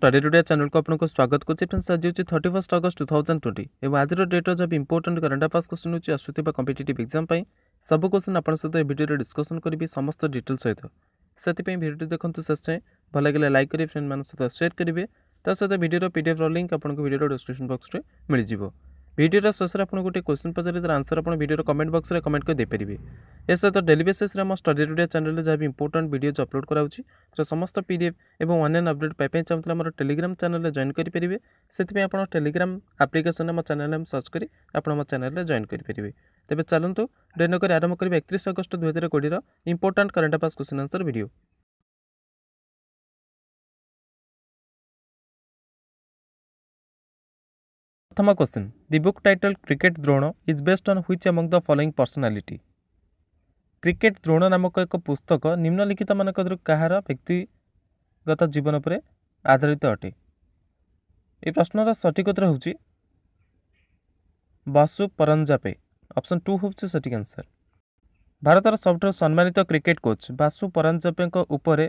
Study ଟୁଡିଆ ଚ୍ୟାନେଲକୁ ଆପଣଙ୍କୁ ସ୍ୱାଗତ କରୁଛି ଫ୍ରେଣ୍ଡସ୍ ଆଜି ହେଉଛି thirty first August two thousand twenty ଏବଂ ଆଜିର ଡେଟ୍ର of important current affairs question ହେଉଛି ଆସୁଥିବା କମ୍ପିଟେଟିଭ୍ ଏକ୍ଜାମ୍ ପାଇଁ ସବୁ କ୍ୱେଶ୍ଚନ୍ ଆପଣ ସହିତ ଏ ଭିଡ଼ିଓରେ ଡିସ୍କସନ୍ କରିବି ସମସ୍ତ ଡିଟେଲ୍ ସହିତ ସେଥିପାଇଁ ଭିଡ଼ିଓଟି ଦେଖନ୍ତୁ ଶେଷ ଯାଏଁ ଭଲ ଲାଗିଲେ ଲାଇକ୍ କରି ଫ୍ରେଣ୍ଡମାନଙ୍କ ସହିତ ସେୟାର କରିବେ ତା ସହିତ ଭିଡ଼ିଓର ପିଡ଼ିଏଫ୍ର ଲିଙ୍କ୍ ଆପଣଙ୍କୁ ଭିଡ଼ିଓର ଡିସ୍କ୍ରିପ୍ସନ୍ ବକ୍ସରେ ମିଳିଯିବ ভিডিওৰ সছৰ আপোনাক গটে কোৱেশ্চন পছৰিৰ আনসার আপোন ভিডিওৰ কমেন্ট বক্সৰে কমেন্ট কৰি দি পৰিবি। এছাতো ডেলিবেছছৰ ম স্টডি টুডে চানেললৈ যাওৱে ইম্পৰটেন্ট ভিডিঅ'ছ আপলোড কৰাওছি। তৰ সামস্ত পিডিএ আৰু অনন আপডেট পাই পিন চামতে আমাৰ টেলিগ্ৰাম চানেললৈ জয়েন কৰি পৰিবি। সেতিমে আপোনাৰ টেলিগ্ৰাম এপ্লিকেচনৰ ম চানেল নাম সার্চ কৰি আপোনাৰ ম চানেললৈ জয়েন কৰি পৰিবি। তebe চলন্তো ডেনকৰ আৰম্ভ কৰিব 31 আগষ্ট 2020 ৰ important current affairs question answer video' ପ୍ରଥମ question the book title cricket Drona is based on which among the following personality cricket Drona ନାମକ ଏକ ପୁସ୍ତକ ନିମ୍ନଲିଖିତମାନଙ୍କଠାରୁ କାହାର ବ୍ୟକ୍ତିଗତ ଜୀବନ ଉପରେ ଆଧାରିତ ଅଟେ ଏ ପ୍ରଶ୍ନର ସଠିକ ଉତ୍ତର ହେଉଛି ବାସୁ ପରଞ୍ଜାପେ ଅପସନ୍ ଟୁ ହେଉଛି ସଠିକ୍ ଆନ୍ସର୍ ଭାରତର ସବୁଠାରୁ ସମ୍ମାନିତ କ୍ରିକେଟ୍ କୋଚ୍ ବାସୁ ପରଞ୍ଜାପେଙ୍କ ଉପରେ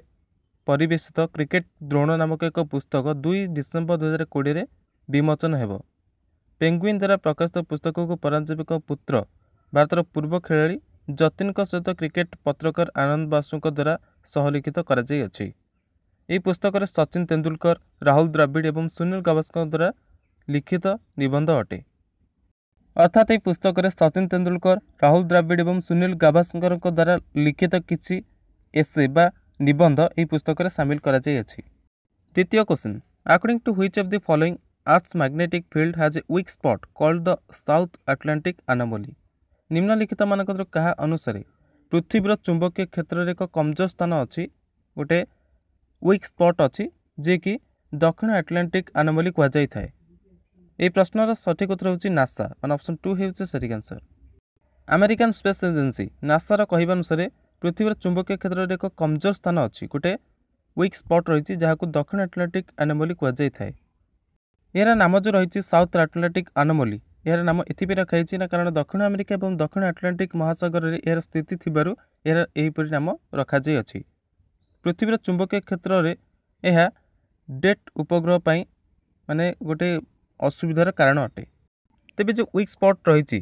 ପରିବେଷିତ କ୍ରିକେଟ୍ ଦ୍ରୋଣ ନାମକ ଏକ ପୁସ୍ତକ ଦୁଇ ଡିସେମ୍ବର ଦୁଇହଜାର କୋଡ଼ିଏରେ ବିମୋଚନ ହେବ ପେଙ୍ଗୁଇନ୍ ଦ୍ୱାରା ପ୍ରକାଶିତ ପୁସ୍ତକକୁ ପରାଞ୍ଜପେଙ୍କ ପୁତ୍ର ଭାରତର ପୂର୍ବ ଖେଳାଳି ଯତୀନଙ୍କ ସହିତ କ୍ରିକେଟ୍ ପତ୍ରକାର ଆନନ୍ଦ ବାସୁଙ୍କ ଦ୍ୱାରା ସହଲିଖିତ କରାଯାଇଅଛି ଏହି ପୁସ୍ତକରେ ସଚିନ ତେନ୍ଦୁଲକର ରାହୁଲ ଦ୍ରାବିଡ଼ ଏବଂ ସୁନୀଲ ଗାଭାସ୍କରଙ୍କ ଦ୍ୱାରା ଲିଖିତ ନିବନ୍ଧ ଅଟେ ଅର୍ଥାତ୍ ଏହି ପୁସ୍ତକରେ ସଚିନ ତେନ୍ଦୁଲକର ରାହୁଲ ଦ୍ରାବିଡ଼ ଏବଂ ସୁନୀଲ ଗାଭାସ୍କରଙ୍କ ଦ୍ୱାରା ଲିଖିତ କିଛି ଏସେ ବା ନିବନ୍ଧ ଏହି ପୁସ୍ତକରେ ସାମିଲ କରାଯାଇଅଛି ଦ୍ୱିତୀୟ question according to which of the following Earth's magnetic field has a weak spot called the South Atlantic anomaly. ନିମ୍ନଲିଖିତମାନଙ୍କର କାହା ଅନୁସାରେ ପୃଥିବୀର ଚୁମ୍ବକୀୟ କ୍ଷେତ୍ରରେ ଏକ କମଜୋର ସ୍ଥାନ ଅଛି ଗୋଟେ ୱିକ୍ ସ୍ପଟ୍ ଅଛି ଯିଏକି ଦକ୍ଷିଣ ଆଟଲାଣ୍ଟିକ୍ ଆନୋମଲି କୁହାଯାଇଥାଏ ଏହି ପ୍ରଶ୍ନର ସଠିକ୍ ଉତ୍ତର ହେଉଛି ନାସା ମାନେ ଅପସନ୍ ଟୁ ହେଉଛି ସଠିକ୍ ଆନ୍ସର୍ ଆମେରିକାନ୍ ସ୍ପେସ୍ ଏଜେନ୍ସି ନାସାର କହିବା ଅନୁସାରେ ପୃଥିବୀର ଚୁମ୍ବକୀୟ କ୍ଷେତ୍ରରେ ଏକ କମଜୋର ସ୍ଥାନ ଅଛି ଗୋଟେ ୱିକ୍ ସ୍ପଟ୍ ରହିଛି ଯାହାକୁ ଦକ୍ଷିଣ ଆଟଲାଣ୍ଟିକ୍ ଆନୋମଲି କୁହାଯାଇଥାଏ ଏହାର ନାମ ଯେଉଁ ରହିଛି ସାଉଥ୍ ଆଟଲାଣ୍ଟିକ୍ ଆନୋମଲି ଏହାର ନାମ ଏଥିପାଇଁ ରଖାଯାଇଛି ନା କାରଣ ଦକ୍ଷିଣ ଆମେରିକା ଏବଂ ଦକ୍ଷିଣ ଆଟଲାଣ୍ଟିକ୍ ମହାସାଗରରେ ଏହାର ସ୍ଥିତି ଥିବାରୁ ଏହାର ଏହିପରି ନାମ ରଖାଯାଇଅଛି ପୃଥିବୀର ଚୁମ୍ବକୀୟ କ୍ଷେତ୍ରରେ ଏହା ଡେଟ୍ ଉପଗ୍ରହ ପାଇଁ ମାନେ ଗୋଟିଏ ଅସୁବିଧାର କାରଣ ଅଟେ ତେବେ ଯେଉଁ ୱିକ୍ ସ୍ପଟ୍ ରହିଛି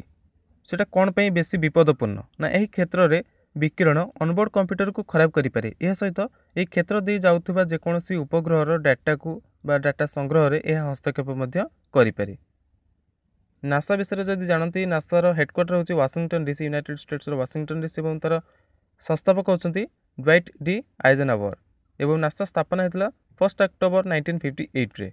ସେଇଟା କଣ ପାଇଁ ବେଶୀ ବିପଦପୂର୍ଣ୍ଣ ନା ଏହି କ୍ଷେତ୍ରରେ ବିକିରଣ ଅନବୋର୍ଡ଼ କମ୍ପ୍ୟୁଟରକୁ ଖରାପ କରିପାରେ ଏହା ସହିତ ଏହି କ୍ଷେତ୍ର ଦେଇ ଯାଉଥିବା ଯେକୌଣସି ଉପଗ୍ରହର ଡାଟାକୁ বা ଡାଟା ସଂଗ୍ରହରେ ଏହା ହସ୍ତକ୍ଷେପ ମଧ୍ୟ କରିପାରେ ନାସା ବିଷୟରେ ଯଦି ଜାଣନ୍ତି ନାସାର ହେଡ଼କ୍ୱାର୍ଟର ହେଉଛି ୱାଶିଂଟନ୍ ଡିସି ୟୁନାଇଟେଡ୍ ଷ୍ଟେଟ୍ସର ୱାଶିଂଟନ୍ ଡିସି ଏବଂ ତା'ର ସଂସ୍ଥାପକ ହେଉଛନ୍ତି ଡ୍ୱାଇଟ୍ ଡି ଆଇଜେନାବର ଏବଂ ନାସା ସ୍ଥାପନା ହୋଇଥିଲା ଫର୍ଷ୍ଟ ଅକ୍ଟୋବର ନାଇଣ୍ଟିନ୍ ଫିଫ୍ଟି ଏଇଟ୍ରେ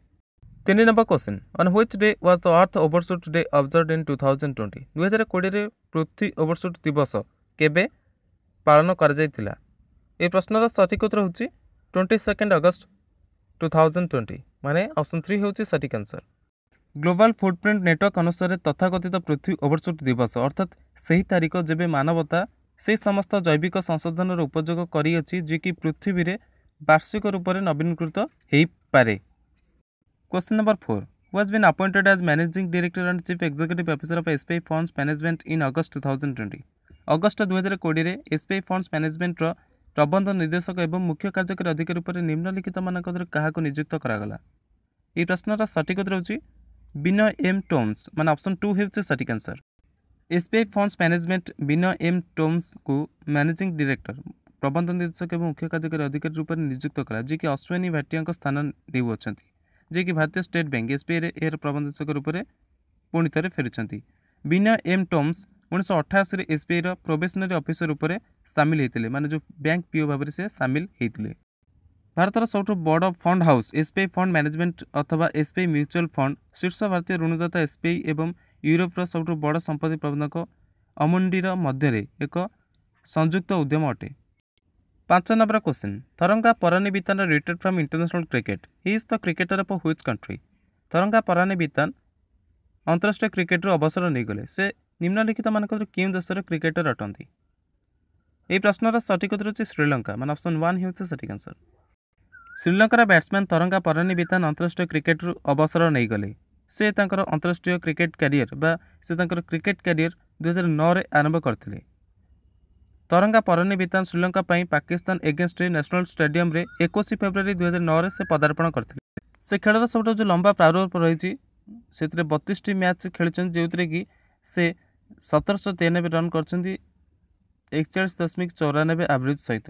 ତିନି number question on which day was the earth overshoot day observe in two thousand twenty ଦୁଇହଜାର କୋଡ଼ିଏରେ ପୃଥିବୀ ଓଭରସୁଟ୍ ଦିବସ କେବେ ପାଳନ କରାଯାଇଥିଲା ଏ ପ୍ରଶ୍ନର ସଠିକ ଉତ୍ତର ହେଉଛି twenty second August two thousand twenty ମାନେ ଅପସନ୍ ଥ୍ରୀ ହେଉଛି ସଠିକ୍ ଆନ୍ସର ଗ୍ଲୋବାଲ୍ ଫୁଟପ୍ରିଣ୍ଟ ନେଟୱାର୍କ ଅନୁସାରେ ତଥାକଥିତ ପୃଥିବୀ ଓଭରସୁଟ୍ ଦିବସ ଅର୍ଥାତ୍ ସେହି ତାରିଖ ଯେବେ ମାନବତା ସେହି ସମସ୍ତ ଜୈବିକ ସଂଶୋଧନର ଉପଯୋଗ କରିଅଛି ଯିଏକି ପୃଥିବୀରେ ବାର୍ଷିକ ରୂପରେ ନବୀନକୃତ ହୋଇପାରେ question number four was been appointed as managing director and chief executive officer of SBI funds management in August two thousand twenty August ଦୁଇହଜାର କୋଡ଼ିଏରେ ଏସ୍ପିଆଇ ଫଣ୍ଡସ୍ ମ୍ୟାନେଜମେଣ୍ଟର প্রবন্ধ নির্দেশক ପ୍ରବନ୍ଧ ନିର୍ଦ୍ଦେଶକ ଏବଂ ମୁଖ୍ୟ କାର୍ଯ୍ୟକାରୀ ଅଧିକାରୀ ଉପରେ ନିମ୍ନଲିଖିତମାନଙ୍କରୁ নিযুক্ত করা গলা এই প্রশ্নটা সঠিক উত্তর হচ্ছে বিনয় এম টোমস মানে অপশন টু হচ্ছে সঠিক answer SBI funds management Vinay M Tonse কু ম্যানেজিং ডিরেক্টর প্রবন্ধ নির্দেশক এবং মুখ্য কার্যকারী অধিকারী উপরে নিযুক্ত করা যিকি অশ্বিনী ভাটিয়াঙ্ক স্থান যে কি ভারতীয় স্টেট ব্যাঙ্ক এসবিআই এর প্রবন্ধ নির্দেশক রূপে পুঁথরে ফেরুচ্ছেন বিনয় এম টোমস ଉଣେଇଶହ ଅଠାଅଶୀରେ ଏସ୍ବିଆଇର ପ୍ରୋବେସନାରୀ ଅଫିସର ଉପରେ ସାମିଲ ହୋଇଥିଲେ ମାନେ ଯେଉଁ ବ୍ୟାଙ୍କ ପିଓ ଭାବରେ ସେ ସାମିଲ ହୋଇଥିଲେ ଭାରତର ସବୁଠୁ ବଡ଼ fund house SBI fund management ଅଥବା ଏସ୍ବିଆଇ ମ୍ୟୁଚୁଆଲ ଫଣ୍ଡ ଶୀର୍ଷ ଭାରତୀୟ ଋଣଦାତା ଏସ୍ବିଆଇ ଏବଂ ୟୁରୋପର ସବୁଠୁ ବଡ଼ ସମ୍ପତ୍ତି ପ୍ରବନ୍ଧକ ଅମୁଣ୍ଡିର ମଧ୍ୟରେ ଏକ ସଂଯୁକ୍ତ ଉଦ୍ୟମ ଅଟେ ପାଞ୍ଚ number question Tharanga Paranavitana return from international cricket he is the cricketer of which country Tharanga Paranavitana ଅନ୍ତରାଷ୍ଟ୍ରୀୟ କ୍ରିକେଟରୁ ଅବସର ନେଇଗଲେ ସେ ନିମ୍ନଲିଖିତମାନଙ୍କରୁ କେଉଁ ଦେଶର କ୍ରିକେଟର୍ ଅଟନ୍ତି ଏହି ପ୍ରଶ୍ନର ସଠିକ୍ ଉତ୍ତର ହେଉଛି ଶ୍ରୀଲଙ୍କା ମାନେ ଅପସନ୍ ୱାନ୍ ହେଉଛି ସଠିକ୍ ଆନ୍ସର୍ ଶ୍ରୀଲଙ୍କାର ବ୍ୟାଟ୍ସମ୍ୟାନ୍ ତରଙ୍ଗା ପରାନିବିତାନ ଅନ୍ତରାଷ୍ଟ୍ରୀୟ କ୍ରିକେଟରୁ ଅବସର ନେଇଗଲେ ସେ ତାଙ୍କର ଅନ୍ତରାଷ୍ଟ୍ରୀୟ କ୍ରିକେଟ୍ କ୍ୟାରିୟର ବା ସେ ତାଙ୍କର କ୍ରିକେଟ୍ କ୍ୟାରିୟର ଦୁଇହଜାର ନଅରେ ଆରମ୍ଭ କରିଥିଲେ ତରଙ୍ଗା ପରାନିବିତାନ ଶ୍ରୀଲଙ୍କା ପାଇଁ ପାକିସ୍ତାନ ଏଗେନଷ୍ଟରେ ନ୍ୟାସନାଲ୍ ଷ୍ଟାଡିୟମ୍ରେ ଏକୋଇଶ ଫେବୃଆରୀ ଦୁଇହଜାର ନଅରେ ସେ ପଦାର୍ପଣ କରିଥିଲେ ସେ ଖେଳର ସବୁଠାରୁ ଯେଉଁ ଲମ୍ବା ପ୍ରାରୂପ ରହିଛି ସେଥିରେ ବତିଶଟି ମ୍ୟାଚ୍ ଖେଳିଛନ୍ତି ଯେଉଁଥିରେ କି ସେ ସତରଶହ ତେୟାନବେ ରନ୍ କରିଛନ୍ତି ଏକଚାଳିଶ ଦଶମିକ ଚଉରାନବେ ଆଭରେଜ୍ ସହିତ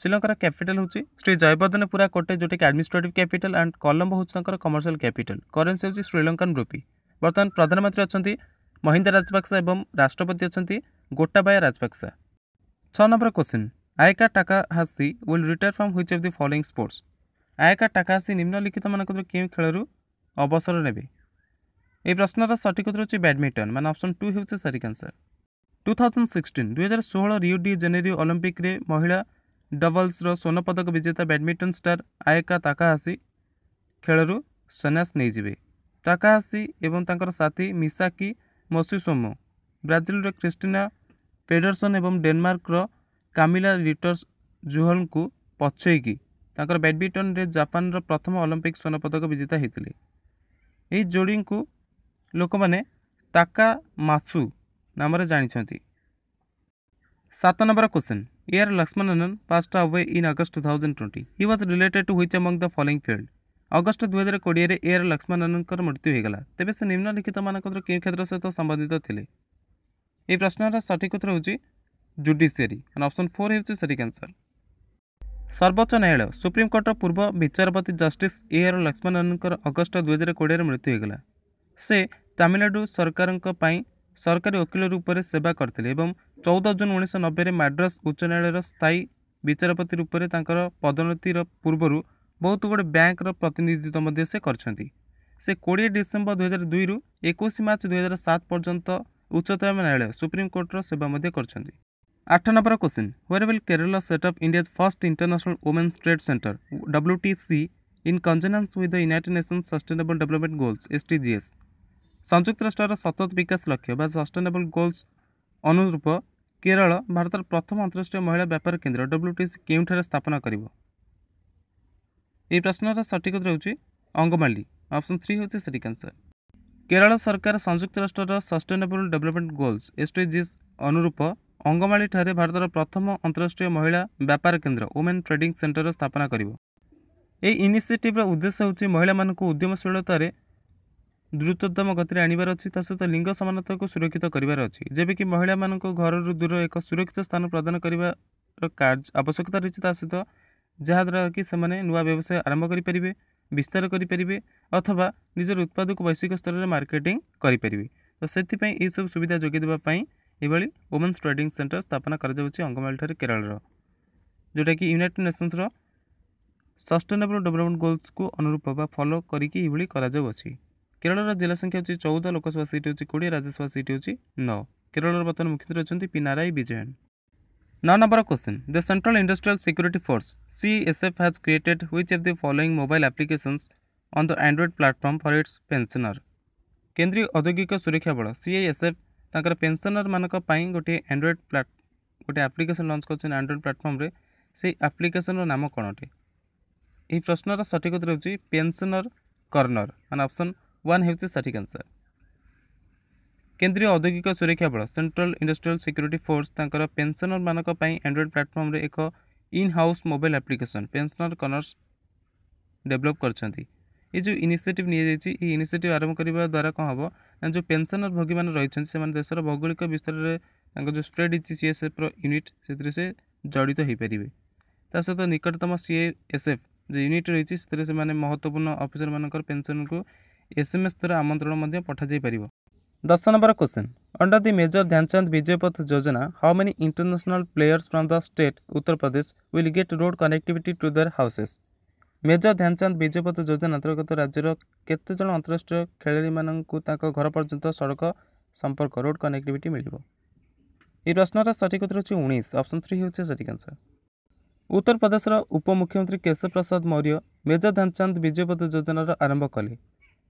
ଶ୍ରୀଲଙ୍କାର କ୍ୟାପିଟାଲ୍ ହେଉଛି ଶ୍ରୀ ଜୟବର୍ଦ୍ଧନପୁରା କୋଟେ ଯେଉଁଟାକି ଆଡମିନିଷ୍ଟ୍ରେଟିଭ୍ କ୍ୟାପିଟାଲ୍ ଆଣ୍ଡ କଲମ୍ବୋ ହେଉଛି ତାଙ୍କର କମର୍ସିଆଲ୍ କ୍ୟାପିଟାଲ୍ କରେନ୍ସି ହେଉଛି ଶ୍ରୀଲଙ୍କାନ୍ ରୁପି ବର୍ତ୍ତମାନ ପ୍ରଧାନମନ୍ତ୍ରୀ ଅଛନ୍ତି ମହିନ୍ଦା ରାଜପାକ୍ସା ଏବଂ ରାଷ୍ଟ୍ରପତି ଅଛନ୍ତି ଗୋଟାବାୟା ରାଜପାକ୍ସା ଛଅ number question Ayaka Takahashi will retire from which of the following sports Ayaka Takahashi ନିମ୍ନଲିଖିତମାନଙ୍କ କେଉଁ ଖେଳରୁ ଅବସର ନେବେ এই প্রশ্নর সঠিক উত্তর হচ্ছে ব্যাডমিন্টন মানে অপশন টু হচ্ছে সঠিক আনসর টু থাউজেন্ড সিক্সটিন দুই হাজার ষোহল রিও ডি জেনেরিও অলিম্পিকরে মহিলা ଡବଲ୍ସର ସ୍ୱର୍ଣ୍ଣ ପଦକ ବିଜେତା ବ୍ୟାଡ଼ମିଣ୍ଟନ ଷ୍ଟାର ଆୟକା ତାକାହାସି ଖେଳରୁ ସନ୍ନ୍ୟାସ ନେଇଯିବେ ତାକାହାସି ଏବଂ ତାଙ୍କର ସାଥୀ ମିସାକି ମସୁସୋମୋ ବ୍ରାଜିଲର କ୍ରିଷ୍ଟିନା ପେଡରସନ୍ ଏବଂ ଡେନମାର୍କର କାମିଲା ରିଟର୍ସ ଜୁହଲଙ୍କୁ ପଛେଇକି ତାଙ୍କର ବ୍ୟାଡ଼ମିଣ୍ଟନରେ ଜାପାନର ପ୍ରଥମ ଅଲିମ୍ପିକ୍ ସ୍ୱର୍ଣ୍ଣ ପଦକ ବିଜେତା ହୋଇଥିଲେ ଏହି ଯୋଡ଼ିଙ୍କୁ ଲୋକମାନେ ତାକା ମାସୁ ନାମରେ ଜାଣିଛନ୍ତି ସାତ number question A R Lakshmanan passed away in August two thousand twenty he was related to which among the following field August ଦୁଇହଜାର କୋଡ଼ିଏରେ ଏଆର୍ ଲକ୍ଷ୍ମଣ ମୃତ୍ୟୁ ହୋଇଗଲା ତେବେ ସେ ନିମ୍ନଲିଖିତମାନଙ୍କ ଦ୍ୱାରା କେଉଁ କ୍ଷେତ୍ର ସହିତ ସମ୍ବନ୍ଧିତ ଥିଲେ ଏହି ପ୍ରଶ୍ନର ସଠିକ ଉତ୍ତର ହେଉଛି ଜୁଡ଼ିସିଆରୀ ଅପ୍ସନ୍ ଫୋର୍ ହେଉଛି ସଠିକ୍ ଆନ୍ସର ସର୍ବୋଚ୍ଚ ନ୍ୟାୟାଳୟ ସୁପ୍ରିମକୋର୍ଟର ପୂର୍ବ ବିଚାରପତି ଜଷ୍ଟିସ୍ ଏଆର୍ ଆର୍ ଲକ୍ଷ୍ମଣ ଆନନ୍ଦଙ୍କର ଅଗଷ୍ଟ ଦୁଇହଜାର କୋଡ଼ିଏରେ ମୃତ୍ୟୁ ହୋଇଗଲା ସେ ତାମିଲନାଡ଼ୁ ସରକାରଙ୍କ ପାଇଁ ସରକାରୀ ଓକିଲ ରୂପରେ ସେବା କରିଥିଲେ ଏବଂ ଚଉଦ ଜୁନ୍ ଉଣେଇଶହ ନବେରେ ମାଡ୍ରାସ୍ ଉଚ୍ଚ ନ୍ୟାୟାଳୟର ସ୍ଥାୟୀ ବିଚାରପତି ରୂପରେ ତାଙ୍କର ପଦୋନ୍ନତିର ପୂର୍ବରୁ ବହୁତ ଗୁଡ଼ିଏ ବ୍ୟାଙ୍କର ପ୍ରତିନିଧିତ୍ୱ ମଧ୍ୟ ସେ କରିଛନ୍ତି ସେ କୋଡ଼ିଏ ଡିସେମ୍ବର ଦୁଇହଜାର ଦୁଇରୁ ଏକୋଇଶ ମାର୍ଚ୍ଚ ଦୁଇହଜାର ସାତ ପର୍ଯ୍ୟନ୍ତ ଉଚ୍ଚତମ ନ୍ୟାୟାଳୟ ସୁପ୍ରିମକୋର୍ଟର ସେବା ମଧ୍ୟ କରିଛନ୍ତି ଆଠ number question where will Kerala set up India's first international women's trade centre W T C in consonance with the United Nations sustainable development goals S T ସଂଯୁକ୍ତ ରାଷ୍ଟ୍ରର ସତତ ବିକାଶ ଲକ୍ଷ୍ୟ ବା ସଷ୍ଟେନେବଲ୍ ଗୋଲ୍ସ ଅନୁରୂପ କେରଳ ଭାରତର ପ୍ରଥମ ଅନ୍ତରାଷ୍ଟ୍ରୀୟ ମହିଳା ବ୍ୟାପାର କେନ୍ଦ୍ର ଡବ୍ଲ୍ୟୁଟିସି କେଉଁଠାରେ ସ୍ଥାପନ କରିବ ଏହି ପ୍ରଶ୍ନର ସଠିକ୍ ଉତ୍ତର ହେଉଛି ଅଙ୍ଗମାଲି ଅପସନ୍ ଥ୍ରୀ ହେଉଛି ସଠିକ୍ ଆନ୍ସର୍ କେରଳ ସରକାର ସଂଯୁକ୍ତ ରାଷ୍ଟ୍ରର ସଷ୍ଟେନେବଲ୍ ଡେଭଲପମେଣ୍ଟ ଗୋଲ୍ସ ଏସ୍ଟିଜିସ୍ ଅନୁରୂପ ଅଙ୍ଗମାଳିଠାରେ ଭାରତର ପ୍ରଥମ ଅନ୍ତରାଷ୍ଟ୍ରୀୟ ମହିଳା ବ୍ୟାପାର କେନ୍ଦ୍ର ଓମେନ୍ ଟ୍ରେଡିଂ ସେଣ୍ଟର ସ୍ଥାପନା କରିବ ଏହି ଇନିସିଏଟିଭ୍ର ଉଦ୍ଦେଶ୍ୟ ହେଉଛି ମହିଳାମାନଙ୍କୁ ଉଦ୍ୟମଶୀଳତାରେ ଦ୍ରୁତତମ ଗତିରେ ଆଣିବାର ଅଛି ତା ସହିତ ଲିଙ୍ଗ ସମାନତାକୁ ସୁରକ୍ଷିତ କରିବାର ଅଛି ଯେବେକି ମହିଳାମାନଙ୍କ ଘରରୁ ଦୂର ଏକ ସୁରକ୍ଷିତ ସ୍ଥାନ ପ୍ରଦାନ କରିବାର କାର୍ଯ୍ୟ ଆବଶ୍ୟକତା ରହିଛି ତା ସହିତ ଯାହାଦ୍ୱାରା କି ସେମାନେ ନୂଆ ବ୍ୟବସାୟ ଆରମ୍ଭ କରିପାରିବେ ବିସ୍ତାର କରିପାରିବେ ଅଥବା ନିଜର ଉତ୍ପାଦକୁ ବୈଶ୍ୱିକ ସ୍ତରରେ ମାର୍କେଟିଂ କରିପାରିବେ ତ ସେଥିପାଇଁ ଏହିସବୁ ସୁବିଧା ଯୋଗାଇ ଦେବା ପାଇଁ ଏଭଳି ଓମେନ୍ସ ଟ୍ରେଡିଂ ସେଣ୍ଟର ସ୍ଥାପନ କରାଯାଉଛି ଅଙ୍ଗମାଳିଠାରେ କେରଳର ଯେଉଁଟାକି ୟୁନାଇଟେଡ଼ ନେସନ୍ସର ସଷ୍ଟେନେବଲ୍ ଡେଭଲପମେଣ୍ଟ ଗୋଲ୍ସକୁ ଅନୁରୂପ ବା ଫଲୋ କରିକି ଏଭଳି କରାଯାଉଅଛି କେରଳର ଜିଲ୍ଲା ସଂଖ୍ୟା ହେଉଛି ଚଉଦ ଲୋକସଭା ସିଟ୍ ହେଉଛି କୋଡ଼ିଏ ରାଜ୍ୟସଭା ସିଟ୍ ହେଉଛି ନଅ କେରଳର ବର୍ତ୍ତମାନ ମୁଖ୍ୟମନ୍ତ୍ରୀ ଅଛନ୍ତି Pinarayi Vijayan Now number of question. The Central Industrial Security Force CSF has created which of the following mobile applications on the Android platform for its pensioner? কেন্দ্রীয় ঔদ্যোগিক সুরক্ষা বল সিআইএসএফ তাঁর পেনশনর মানক পাই গোটি আন্ড্রয়েড প্লাট গোটি আপ্লিকেসন লঞ্চ করছেন আন্ড্রয়েড প্লাটফর্মে সেই আপ্লিকেসনর নাম কোণটি এই প্রশ্নর সঠিক উত্তর হচ্ছে পেনশনর কর্ণর মানে অপশন ওয়ান ହେଉଛି সঠিক ଆନ୍ସର କେନ୍ଦ୍ରୀୟ ଔଦ୍ୟୋଗିକ ସୁରକ୍ଷା ବଳ ସେଣ୍ଟ୍ରାଲ ଇଣ୍ଡଷ୍ଟ୍ରିଆଲ ସିକ୍ୟୁରିଟି ଫୋର୍ସ ତାଙ୍କର ପେନ୍ସନରମାନଙ୍କ ପାଇଁ ଆଣ୍ଡ୍ରଏଡ଼୍ ପ୍ଲାଟଫର୍ମରେ ଏକ in house mobile application pensioner corners develop କରିଛନ୍ତି ଏ ଯେଉଁ ଇନିସିଏଟିଭ୍ ନିଆଯାଇଛି ଏହି ଇନିସିଏଟିଭ୍ ଆରମ୍ଭ କରିବା ଦ୍ୱାରା କ'ଣ ହେବ ନା ଯେଉଁ ପେନ୍ସନର ଭୋଗୀମାନେ ରହିଛନ୍ତି ସେମାନେ ଦେଶର ଭୌଗୋଳିକ ବିସ୍ତାରରେ ତାଙ୍କ ଯେଉଁ ସ୍ପ୍ରେଡ୍ ହେଇଛି ସିଏସ୍ଏଫ୍ର ୟୁନିଟ୍ ସେଥିରେ ସେ ଜଡ଼ିତ ହୋଇପାରିବେ ତା ସହିତ ନିକଟତମ ସିଏଏସ୍ଏଫ୍ যে ইউনিট রয়েছে সেটি সে মহত্বপূর্ণ অফিসর মানকর পেনশন কু ଏସ୍ଏମ୍ଏସ୍ ଦ୍ୱାରା ଆମନ୍ତ୍ରଣ ମଧ୍ୟ ପଠାଯାଇପାରିବ ଦଶ number question under the major Dhyan Chand Vijay Path Yojana how many international players from the state Uttar Pradesh will get road connectivity to their houses major Dhyan Chand Vijay Path Yojana ଅନ୍ତର୍ଗତ ରାଜ୍ୟର କେତେଜଣ ଅନ୍ତରାଷ୍ଟ୍ରୀୟ ଖେଳାଳିମାନଙ୍କୁ ତାଙ୍କ ଘର ପର୍ଯ୍ୟନ୍ତ ସଡ଼କ ସମ୍ପର୍କ ରୋଡ୍ କନେକ୍ଟିଭିଟି ମିଳିବ এই প্রশ্নটার সঠিক উত্তর হচ্ছে উনিশ অপশন থ্রি হচ্ছে সঠিক আনসার উত্তরপ্রদেশর উপমুখ্যমন্ত্রী কেশব প্রসাদ মৌর্য মেজর ধ্যানচাঁদ বিজয় পদ যোজনার আরম্ভ কলে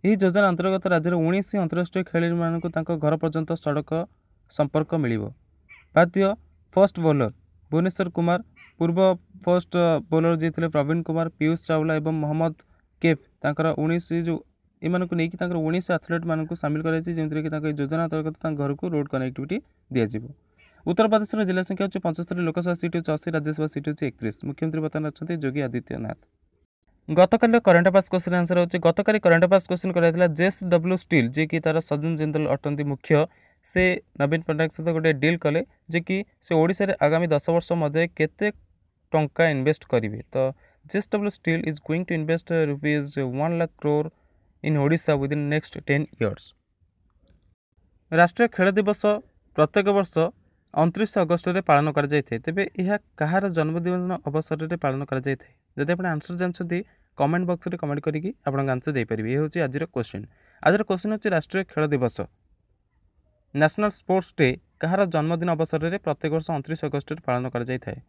ଏହି ଯୋଜନା ଅନ୍ତର୍ଗତ ରାଜ୍ୟର ଉଣେଇଶ ଅନ୍ତରାଷ୍ଟ୍ରୀୟ ଖେଳାଳିମାନଙ୍କୁ ତାଙ୍କ ଘର ପର୍ଯ୍ୟନ୍ତ ସଡ଼କ ସମ୍ପର୍କ ମିଳିବ ଭାରତୀୟ ଫାଷ୍ଟ ବୋଲର ଭୁବନେଶ୍ୱର କୁମାର ପୂର୍ବ ଫାଷ୍ଟ ବୋଲର ଯିଏ ଥିଲେ ପ୍ରବୀଣ କୁମାର ପିୟୁଷ ଚାୱଲା ଏବଂ ମହମ୍ମଦ କେଫ୍ ତାଙ୍କର ଉଣେଇଶ ଯେଉଁ ଏମାନଙ୍କୁ ନେଇକି ତାଙ୍କର ଉଣେଇଶ ଆଥଲେଟ୍ମାନଙ୍କୁ ସାମିଲ କରାଯାଇଛି ଯେଉଁଥିରେ କି ତାଙ୍କ ଏହି ଯୋଜନା ଅନ୍ତର୍ଗତ ତାଙ୍କ ଘରକୁ ରୋଡ଼ କନେକ୍ଟିଭିଟି ଦିଆଯିବ ଉତ୍ତରପ୍ରଦେଶର ଜିଲ୍ଲା ସଂଖ୍ୟା ହେଉଛି ପଞ୍ଚସ୍ତରୀ ଲୋକସଭା ସିଟ୍ ହେଉଛି ଅଶୀ ରାଜ୍ୟସଭା ସିଟ୍ ହେଉଛି ଏକତିରିଶ ମୁଖ୍ୟମନ୍ତ୍ରୀ ବର୍ତ୍ତମାନ ଅଛନ୍ତି ଯୋଗୀ ଆଦିତ୍ୟନାଥ গতকাল করেন্ট আফেয়ার্স কোশ্চিন আনসর হচ্ছে গতকাল করেন্ট আফেয়ার্স কোশ্চিন করা হয়েছিল জেস ডব্লু স্টিল যিকি তার সজ্জন জিন্দল অটন্তি মুখ্য সে নবীন পট্টনাক সহ গোটে ডিল কলে যিকি সে ওড়শার আগামী দশ বর্ষ মধ্যে কেতে টঙ্কা ইনভেস্ট করবে তো JSW steel is going to invest rupees one lakh crore in Odisha within next ten years রাষ্ট্রীয় খেল দিবস প্রত্যেক বর্ষ অণতিশ অগস্টরে পাাল করা যাই তবে এ কাহার জন্মদিন অবসরের পাাল করা যাই থাকে ଯଦି ଆପଣ ଆନ୍ସର ଜାଣିଛନ୍ତି କମେଣ୍ଟ ବକ୍ସରେ କମେଣ୍ଟ କରିକି ଆପଣଙ୍କ ଆନ୍ସର ଦେଇପାରିବେ ଏ ହେଉଛି ଆଜିର କ୍ୱେଶ୍ଚିନ୍ ଆଜିର କ୍ୱେଶ୍ଚିନ୍ ହେଉଛି ରାଷ୍ଟ୍ରୀୟ ଖେଳ ଦିବସ ନ୍ୟାସନାଲ୍ ସ୍ପୋର୍ଟସ୍ ଡେ କାହାର ଜନ୍ମଦିନ ଅବସରରେ ପ୍ରତ୍ୟେକ ବର୍ଷ ଅଣତିରିଶ ଅଗଷ୍ଟରେ ପାଳନ କରାଯାଇଥାଏ